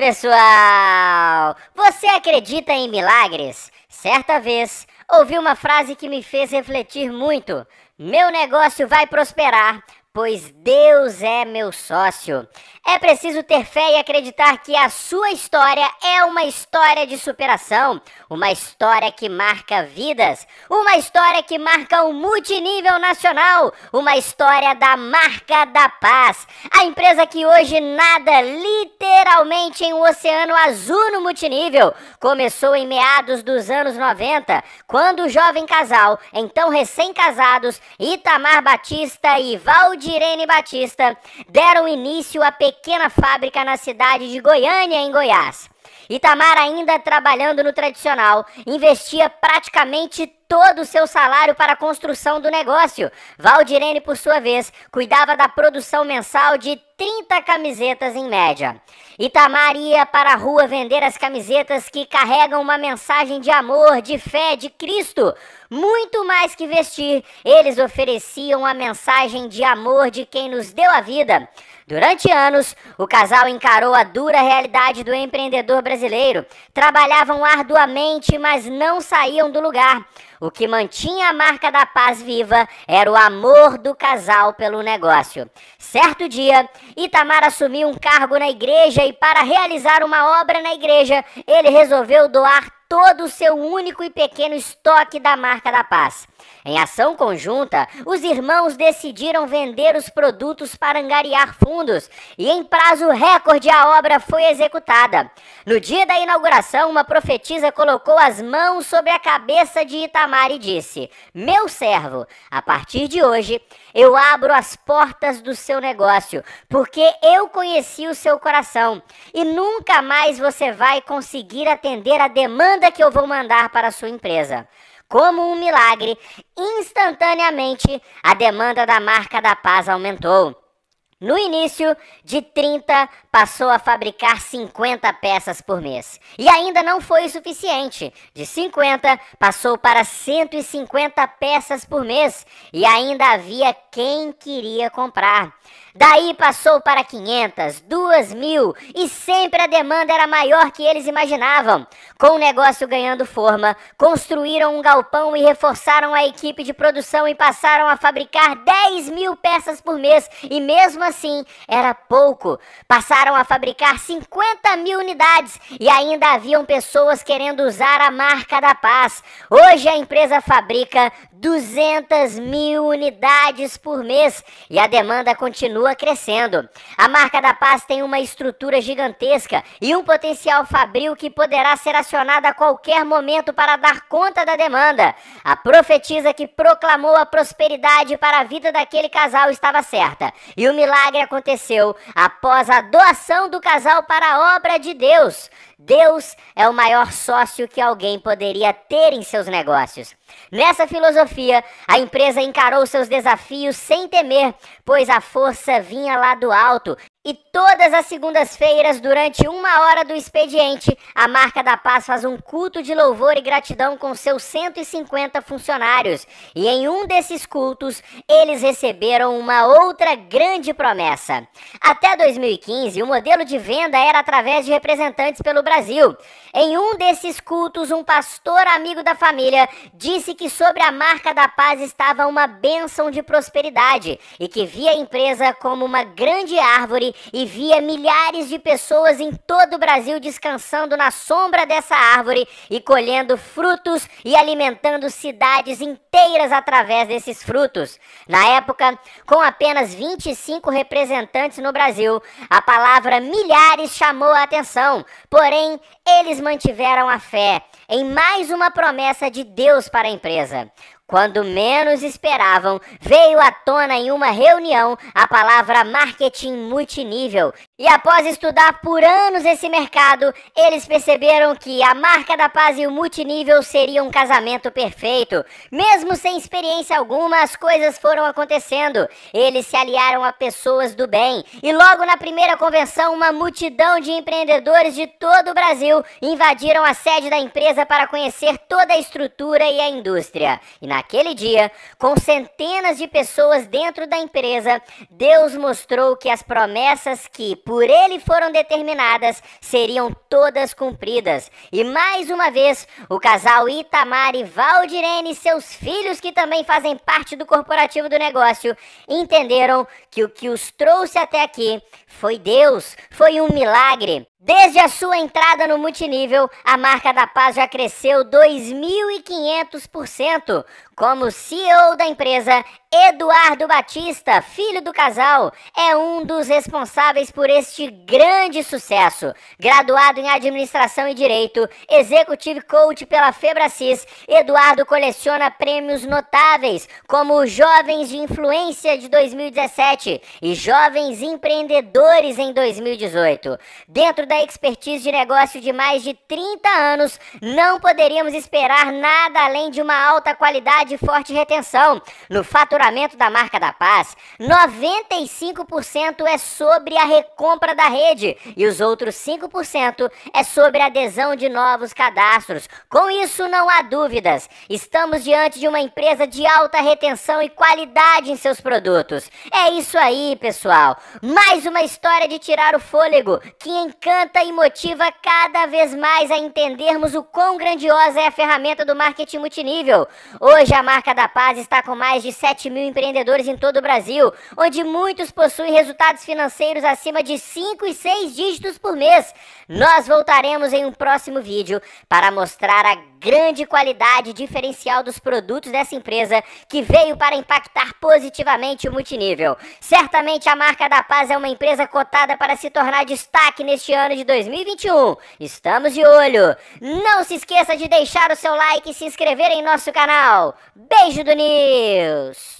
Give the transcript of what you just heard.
pessoal! Você acredita em milagres? Certa vez, ouvi uma frase que me fez refletir muito. Meu negócio vai prosperar pois Deus é meu sócio. É preciso ter fé e acreditar que a sua história é uma história de superação, uma história que marca vidas, uma história que marca o um multinível nacional, uma história da marca da paz. A empresa que hoje nada literalmente em um oceano azul no multinível começou em meados dos anos 90, quando o jovem casal, então recém-casados, Itamar Batista e Valdir de Irene Batista deram início à pequena fábrica na cidade de Goiânia, em Goiás. Itamar, ainda trabalhando no tradicional, investia praticamente todo o seu salário para a construção do negócio. Valdirene, por sua vez, cuidava da produção mensal de 30 camisetas em média. Itamar ia para a rua vender as camisetas que carregam uma mensagem de amor, de fé, de Cristo. Muito mais que vestir, eles ofereciam a mensagem de amor de quem nos deu a vida. Durante anos, o casal encarou a dura realidade do empreendedor brasileiro. Trabalhavam arduamente, mas não saíam do lugar. O que mantinha a marca da paz viva era o amor do casal pelo negócio. Certo dia, Itamar assumiu um cargo na igreja e, para realizar uma obra na igreja, ele resolveu doar todo o seu único e pequeno estoque da marca da paz. Em ação conjunta, os irmãos decidiram vender os produtos para angariar fundos e, em prazo recorde, a obra foi executada. No dia da inauguração, uma profetisa colocou as mãos sobre a cabeça de Itamar e disse: Meu servo, a partir de hoje eu abro as portas do seu negócio, porque eu conheci o seu coração e nunca mais você vai conseguir atender a demanda que eu vou mandar para a sua empresa como um milagre, instantaneamente a demanda da marca da paz aumentou. No início, de 30 passou a fabricar 50 peças por mês. E ainda não foi o suficiente. De 50 passou para 150 peças por mês e ainda havia quem queria comprar. Daí passou para 500, 2 mil e sempre a demanda era maior que eles imaginavam. Com o negócio ganhando forma, construíram um galpão e reforçaram a equipe de produção e passaram a fabricar 10 mil peças por mês e mesmo assim era pouco. Passaram a fabricar 50 mil unidades e ainda haviam pessoas querendo usar a marca da paz. Hoje a empresa fabrica 200 mil unidades por mês e a demanda continua continua crescendo. A marca da paz tem uma estrutura gigantesca e um potencial fabril que poderá ser acionado a qualquer momento para dar conta da demanda. A profetisa que proclamou a prosperidade para a vida daquele casal estava certa, e o milagre aconteceu após a doação do casal para a obra de Deus. Deus é o maior sócio que alguém poderia ter em seus negócios. Nessa filosofia, a empresa encarou seus desafios sem temer, pois a força vinha lá do alto e todas as segundas-feiras, durante uma hora do expediente, a Marca da Paz faz um culto de louvor e gratidão com seus 150 funcionários. E em um desses cultos, eles receberam uma outra grande promessa. Até 2015, o modelo de venda era através de representantes pelo Brasil. Em um desses cultos, um pastor amigo da família disse que sobre a Marca da Paz estava uma bênção de prosperidade e que via a empresa como uma grande árvore e via milhares de pessoas em todo o Brasil descansando na sombra dessa árvore e colhendo frutos e alimentando cidades inteiras através desses frutos. Na época, com apenas 25 representantes no Brasil, a palavra milhares chamou a atenção, porém, eles mantiveram a fé em mais uma promessa de Deus para a empresa. Quando menos esperavam, veio à tona em uma reunião a palavra marketing multinível, e após estudar por anos esse mercado, eles perceberam que a marca da paz e o multinível seria um casamento perfeito. Mesmo sem experiência alguma, as coisas foram acontecendo. Eles se aliaram a pessoas do bem e logo na primeira convenção, uma multidão de empreendedores de todo o Brasil invadiram a sede da empresa para conhecer toda a estrutura e a indústria. E naquele dia, com centenas de pessoas dentro da empresa, Deus mostrou que as promessas que por ele foram determinadas seriam todas cumpridas. E mais uma vez, o casal Itamar e Valdirene, seus filhos que também fazem parte do corporativo do negócio, entenderam que o que os trouxe até aqui foi Deus, foi um milagre. Desde a sua entrada no multinível, a marca da Paz já cresceu 2.500%. Como CEO da empresa, Eduardo Batista, filho do casal, é um dos responsáveis por este grande sucesso. Graduado em Administração e Direito, Executive Coach pela Febracis, Eduardo coleciona prêmios notáveis, como Jovens de Influência de 2017 e Jovens Empreendedores em 2018. Dentro da expertise de negócio de mais de 30 anos, não poderíamos esperar nada além de uma alta qualidade e forte retenção no faturamento da marca da Paz. 95% é sobre a recompra da rede e os outros 5% é sobre a adesão de novos cadastros. Com isso, não há dúvidas. Estamos diante de uma empresa de alta retenção e qualidade em seus produtos. É isso aí, pessoal. Mais uma história de tirar o fôlego que encanta levanta e motiva cada vez mais a entendermos o quão grandiosa é a ferramenta do marketing multinível. Hoje, a marca da paz está com mais de 7 mil empreendedores em todo o Brasil, onde muitos possuem resultados financeiros acima de 5 e 6 dígitos por mês. Nós voltaremos em um próximo vídeo para mostrar a grande qualidade diferencial dos produtos dessa empresa que veio para impactar positivamente o multinível. Certamente a marca da Paz é uma empresa cotada para se tornar destaque neste ano de 2021. Estamos de olho. Não se esqueça de deixar o seu like e se inscrever em nosso canal. Beijo do News.